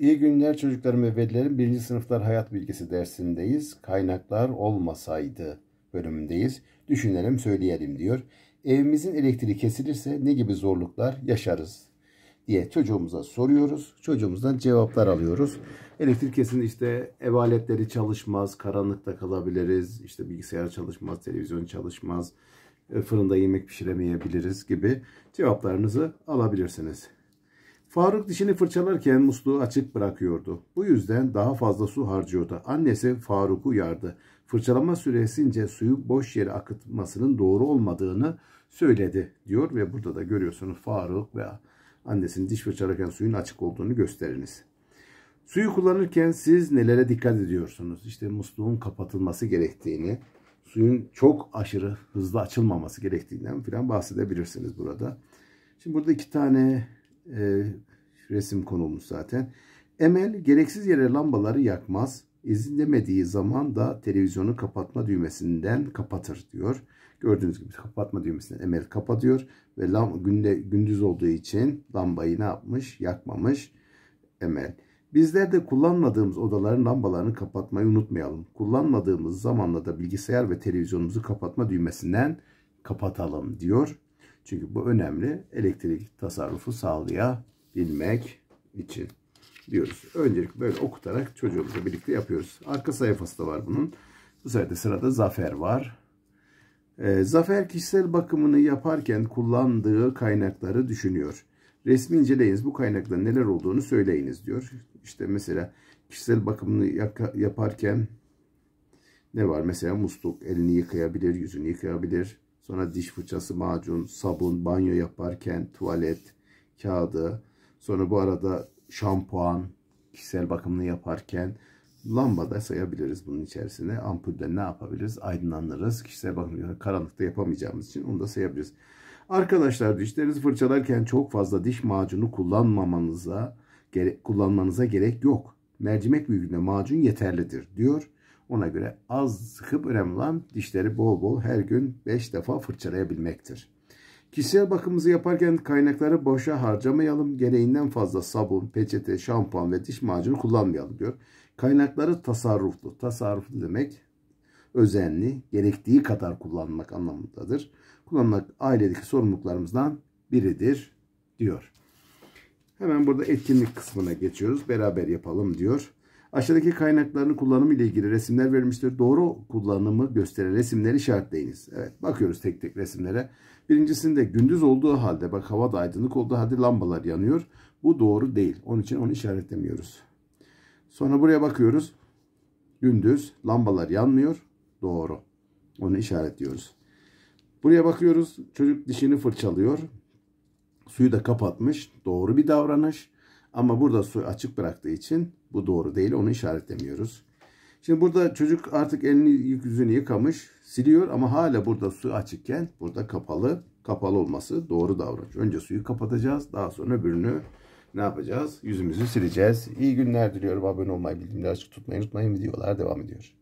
İyi günler çocuklarım ve velilerim. Birinci sınıflar hayat bilgisi dersindeyiz. Kaynaklar olmasaydı bölümündeyiz. Düşünelim söyleyelim diyor. Evimizin elektriği kesilirse ne gibi zorluklar yaşarız diye çocuğumuza soruyoruz. Çocuğumuzdan cevaplar alıyoruz. Elektrik kesin işte ev aletleri çalışmaz, karanlıkta kalabiliriz, işte bilgisayar çalışmaz, televizyon çalışmaz, e, fırında yemek pişiremeyebiliriz gibi cevaplarınızı alabilirsiniz. Faruk dişini fırçalarken musluğu açık bırakıyordu. Bu yüzden daha fazla su harcıyordu. Annesi Faruk'u uyardı. Fırçalama süresince suyu boş yere akıtmasının doğru olmadığını söyledi diyor ve burada da görüyorsunuz Faruk ve annesinin diş fırçalarken suyun açık olduğunu gösteriniz. Suyu kullanırken siz nelere dikkat ediyorsunuz? İşte musluğun kapatılması gerektiğini, suyun çok aşırı hızlı açılmaması gerektiğinden falan bahsedebilirsiniz burada. Şimdi burada iki tane e, resim konulmuş zaten. Emel gereksiz yere lambaları yakmaz. İzin demediği zaman da televizyonu kapatma düğmesinden kapatır diyor. Gördüğünüz gibi kapatma düğmesinden Emel kapatıyor. Ve lam, günde, gündüz olduğu için lambayı ne yapmış? Yakmamış Emel. Bizler de kullanmadığımız odaların lambalarını kapatmayı unutmayalım. Kullanmadığımız zamanla da bilgisayar ve televizyonumuzu kapatma düğmesinden kapatalım diyor. Çünkü bu önemli elektrik tasarrufu sağlayabilmek için diyoruz. Öncelikle böyle okutarak çocuğumuzla birlikte yapıyoruz. Arka sayfası da var bunun. Bu sayede sırada Zafer var. E, Zafer kişisel bakımını yaparken kullandığı kaynakları düşünüyor. Resmi inceleyiniz bu kaynakların neler olduğunu söyleyiniz diyor. İşte mesela kişisel bakımını yaparken ne var? Mesela musluk elini yıkayabilir, yüzünü yıkayabilir. Sonra diş fırçası, macun, sabun, banyo yaparken tuvalet kağıdı. Sonra bu arada şampuan, kişisel bakımını yaparken lamba da sayabiliriz bunun içerisine. Ampulde ne yapabiliriz? Aydınlanırız. Kişisel bakımını karanlıkta yapamayacağımız için onu da sayabiliriz. Arkadaşlar dişlerinizi fırçalarken çok fazla diş macunu kullanmamanıza gere kullanmanıza gerek yok. Mercimek büyüklüğünde macun yeterlidir diyor. Ona göre az sıkıp önemli olan dişleri bol bol her gün 5 defa fırçalayabilmektir. Kişisel bakımımızı yaparken kaynakları boşa harcamayalım. Gereğinden fazla sabun, peçete, şampuan ve diş macunu kullanmayalım diyor. Kaynakları tasarruflu. Tasarruflu demek özenli, gerektiği kadar kullanmak anlamındadır. Kullanmak ailedeki sorumluluklarımızdan biridir diyor. Hemen burada etkinlik kısmına geçiyoruz. Beraber yapalım diyor. Aşağıdaki kaynakların kullanımı ile ilgili resimler vermiştir. Doğru kullanımı gösteren resimleri işaretleyiniz. Evet bakıyoruz tek tek resimlere. Birincisinde gündüz olduğu halde bak hava da aydınlık olduğu halde lambalar yanıyor. Bu doğru değil. Onun için onu işaretlemiyoruz. Sonra buraya bakıyoruz. Gündüz lambalar yanmıyor. Doğru. Onu işaretliyoruz. Buraya bakıyoruz. Çocuk dişini fırçalıyor. Suyu da kapatmış. Doğru bir davranış. Ama burada su açık bıraktığı için bu doğru değil. Onu işaretlemiyoruz. Şimdi burada çocuk artık elini yüzünü yıkamış, siliyor ama hala burada su açıkken burada kapalı. Kapalı olması doğru davranış. Önce suyu kapatacağız. Daha sonra öbürünü ne yapacağız? Yüzümüzü sileceğiz. İyi günler diliyorum. Abone olmayı, bildirimleri açık tutmayı unutmayın. Videolar devam ediyor.